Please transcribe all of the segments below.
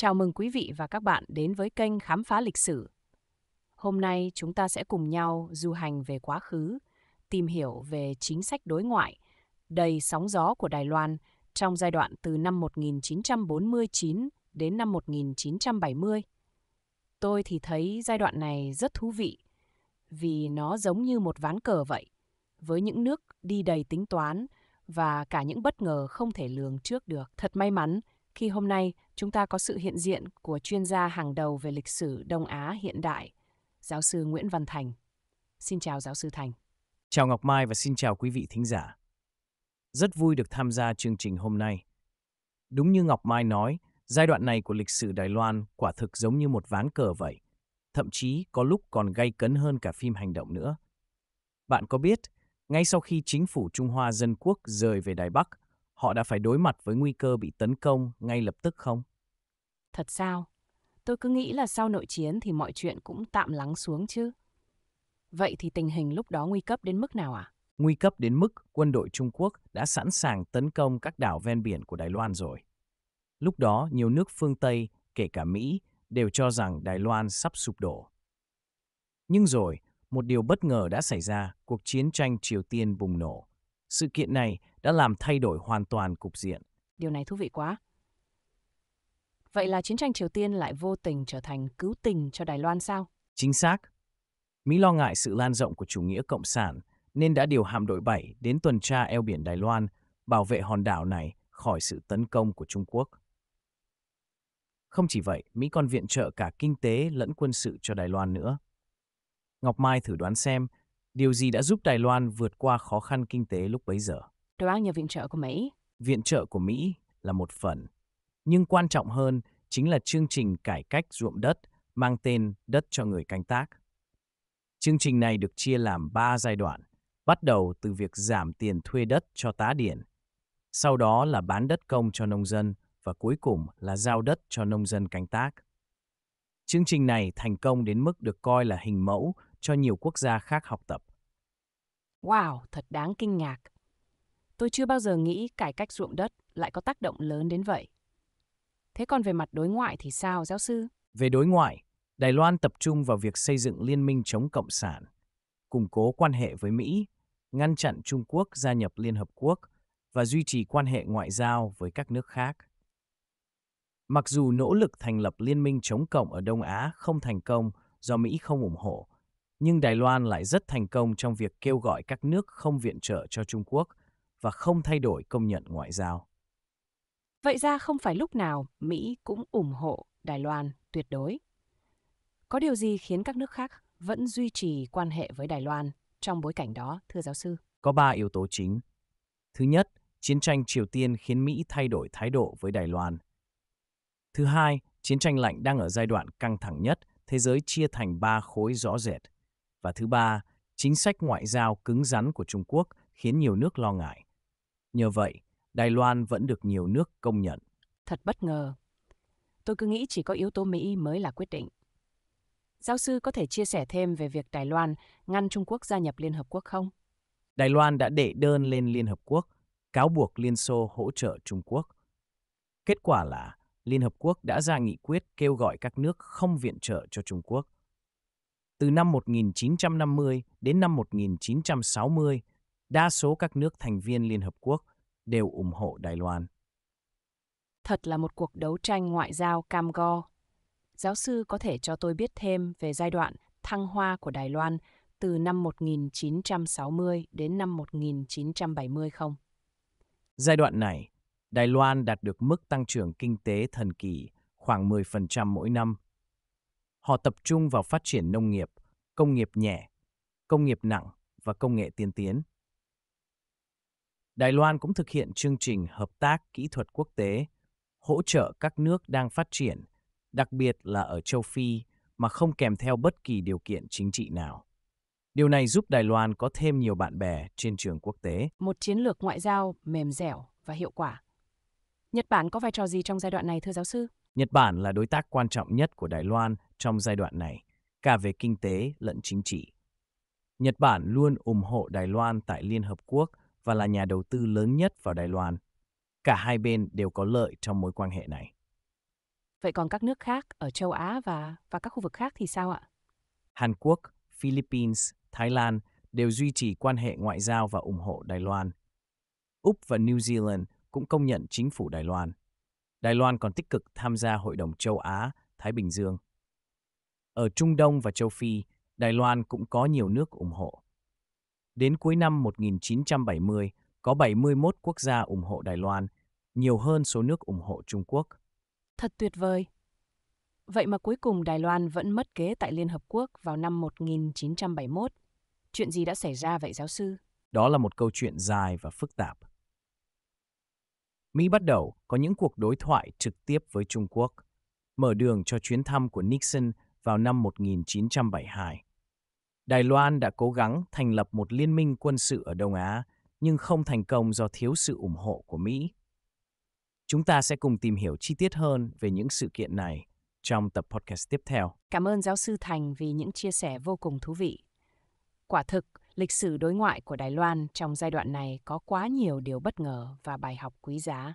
Chào mừng quý vị và các bạn đến với kênh Khám phá lịch sử. Hôm nay chúng ta sẽ cùng nhau du hành về quá khứ, tìm hiểu về chính sách đối ngoại đầy sóng gió của Đài Loan trong giai đoạn từ năm 1949 đến năm 1970. Tôi thì thấy giai đoạn này rất thú vị vì nó giống như một ván cờ vậy, với những nước đi đầy tính toán và cả những bất ngờ không thể lường trước được. Thật may mắn khi hôm nay chúng ta có sự hiện diện của chuyên gia hàng đầu về lịch sử Đông Á hiện đại, giáo sư Nguyễn Văn Thành. Xin chào giáo sư Thành. Chào Ngọc Mai và xin chào quý vị thính giả. Rất vui được tham gia chương trình hôm nay. Đúng như Ngọc Mai nói, giai đoạn này của lịch sử Đài Loan quả thực giống như một ván cờ vậy, thậm chí có lúc còn gay cấn hơn cả phim hành động nữa. Bạn có biết, ngay sau khi chính phủ Trung Hoa Dân Quốc rời về Đài Bắc, họ đã phải đối mặt với nguy cơ bị tấn công ngay lập tức không? Thật sao? Tôi cứ nghĩ là sau nội chiến thì mọi chuyện cũng tạm lắng xuống chứ. Vậy thì tình hình lúc đó nguy cấp đến mức nào ạ? À? Nguy cấp đến mức quân đội Trung Quốc đã sẵn sàng tấn công các đảo ven biển của Đài Loan rồi. Lúc đó, nhiều nước phương Tây, kể cả Mỹ, đều cho rằng Đài Loan sắp sụp đổ. Nhưng rồi, một điều bất ngờ đã xảy ra, cuộc chiến tranh Triều Tiên bùng nổ. Sự kiện này đã làm thay đổi hoàn toàn cục diện. Điều này thú vị quá. Vậy là chiến tranh Triều Tiên lại vô tình trở thành cứu tình cho Đài Loan sao? Chính xác. Mỹ lo ngại sự lan rộng của chủ nghĩa cộng sản nên đã điều hạm đội 7 đến tuần tra eo biển Đài Loan, bảo vệ hòn đảo này khỏi sự tấn công của Trung Quốc. Không chỉ vậy, Mỹ còn viện trợ cả kinh tế lẫn quân sự cho Đài Loan nữa. Ngọc Mai thử đoán xem Điều gì đã giúp Đài Loan vượt qua khó khăn kinh tế lúc bấy giờ? Đài Loan nhờ viện trợ của Mỹ. Viện trợ của Mỹ là một phần, nhưng quan trọng hơn chính là chương trình cải cách ruộng đất mang tên Đất cho người canh tác. Chương trình này được chia làm 3 giai đoạn, bắt đầu từ việc giảm tiền thuê đất cho tá điển, sau đó là bán đất công cho nông dân và cuối cùng là giao đất cho nông dân canh tác. Chương trình này thành công đến mức được coi là hình mẫu cho nhiều quốc gia khác học tập. Wow, thật đáng kinh ngạc. Tôi chưa bao giờ nghĩ cải cách ruộng đất lại có tác động lớn đến vậy. Thế còn về mặt đối ngoại thì sao, giáo sư? Về đối ngoại, Đài Loan tập trung vào việc xây dựng liên minh chống cộng sản, củng cố quan hệ với Mỹ, ngăn chặn Trung Quốc gia nhập Liên Hợp Quốc và duy trì quan hệ ngoại giao với các nước khác. Mặc dù nỗ lực thành lập liên minh chống cộng ở Đông Á không thành công do Mỹ không ủng hộ, nhưng Đài Loan lại rất thành công trong việc kêu gọi các nước không viện trợ cho Trung Quốc và không thay đổi công nhận ngoại giao. Vậy ra không phải lúc nào Mỹ cũng ủng hộ Đài Loan tuyệt đối. Có điều gì khiến các nước khác vẫn duy trì quan hệ với Đài Loan trong bối cảnh đó, thưa giáo sư? Có ba yếu tố chính. Thứ nhất, chiến tranh Triều Tiên khiến Mỹ thay đổi thái độ với Đài Loan. Thứ hai, chiến tranh lạnh đang ở giai đoạn căng thẳng nhất, thế giới chia thành ba khối rõ rệt – và thứ ba, chính sách ngoại giao cứng rắn của Trung Quốc khiến nhiều nước lo ngại. Nhờ vậy, Đài Loan vẫn được nhiều nước công nhận. Thật bất ngờ. Tôi cứ nghĩ chỉ có yếu tố Mỹ mới là quyết định. Giáo sư có thể chia sẻ thêm về việc Đài Loan ngăn Trung Quốc gia nhập Liên Hợp Quốc không? Đài Loan đã đệ đơn lên Liên Hợp Quốc, cáo buộc Liên Xô hỗ trợ Trung Quốc. Kết quả là Liên Hợp Quốc đã ra nghị quyết kêu gọi các nước không viện trợ cho Trung Quốc – từ năm 1950 đến năm 1960, đa số các nước thành viên Liên Hợp Quốc đều ủng hộ Đài Loan. Thật là một cuộc đấu tranh ngoại giao cam go. Giáo sư có thể cho tôi biết thêm về giai đoạn thăng hoa của Đài Loan từ năm 1960 đến năm 1970 không? Giai đoạn này, Đài Loan đạt được mức tăng trưởng kinh tế thần kỳ khoảng 10% mỗi năm. Họ tập trung vào phát triển nông nghiệp, công nghiệp nhẹ, công nghiệp nặng và công nghệ tiên tiến. Đài Loan cũng thực hiện chương trình hợp tác kỹ thuật quốc tế, hỗ trợ các nước đang phát triển, đặc biệt là ở châu Phi mà không kèm theo bất kỳ điều kiện chính trị nào. Điều này giúp Đài Loan có thêm nhiều bạn bè trên trường quốc tế. Một chiến lược ngoại giao mềm dẻo và hiệu quả. Nhật Bản có vai trò gì trong giai đoạn này thưa giáo sư? Nhật Bản là đối tác quan trọng nhất của Đài Loan trong giai đoạn này cả về kinh tế lẫn chính trị. Nhật Bản luôn ủng hộ Đài Loan tại Liên Hợp Quốc và là nhà đầu tư lớn nhất vào Đài Loan. Cả hai bên đều có lợi trong mối quan hệ này. Vậy còn các nước khác ở châu Á và và các khu vực khác thì sao ạ? Hàn Quốc, Philippines, Thái Lan đều duy trì quan hệ ngoại giao và ủng hộ Đài Loan. Úc và New Zealand cũng công nhận chính phủ Đài Loan. Đài Loan còn tích cực tham gia Hội đồng châu Á, Thái Bình Dương. Ở Trung Đông và châu Phi, Đài Loan cũng có nhiều nước ủng hộ. Đến cuối năm 1970, có 71 quốc gia ủng hộ Đài Loan, nhiều hơn số nước ủng hộ Trung Quốc. Thật tuyệt vời! Vậy mà cuối cùng Đài Loan vẫn mất ghế tại Liên Hợp Quốc vào năm 1971. Chuyện gì đã xảy ra vậy giáo sư? Đó là một câu chuyện dài và phức tạp. Mỹ bắt đầu có những cuộc đối thoại trực tiếp với Trung Quốc, mở đường cho chuyến thăm của Nixon vào năm 1972. Đài Loan đã cố gắng thành lập một liên minh quân sự ở Đông Á, nhưng không thành công do thiếu sự ủng hộ của Mỹ. Chúng ta sẽ cùng tìm hiểu chi tiết hơn về những sự kiện này trong tập podcast tiếp theo. Cảm ơn giáo sư Thành vì những chia sẻ vô cùng thú vị. Quả thực, lịch sử đối ngoại của Đài Loan trong giai đoạn này có quá nhiều điều bất ngờ và bài học quý giá.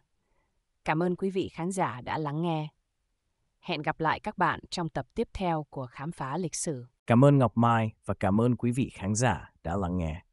Cảm ơn quý vị khán giả đã lắng nghe. Hẹn gặp lại các bạn trong tập tiếp theo của Khám phá lịch sử. Cảm ơn Ngọc Mai và cảm ơn quý vị khán giả đã lắng nghe.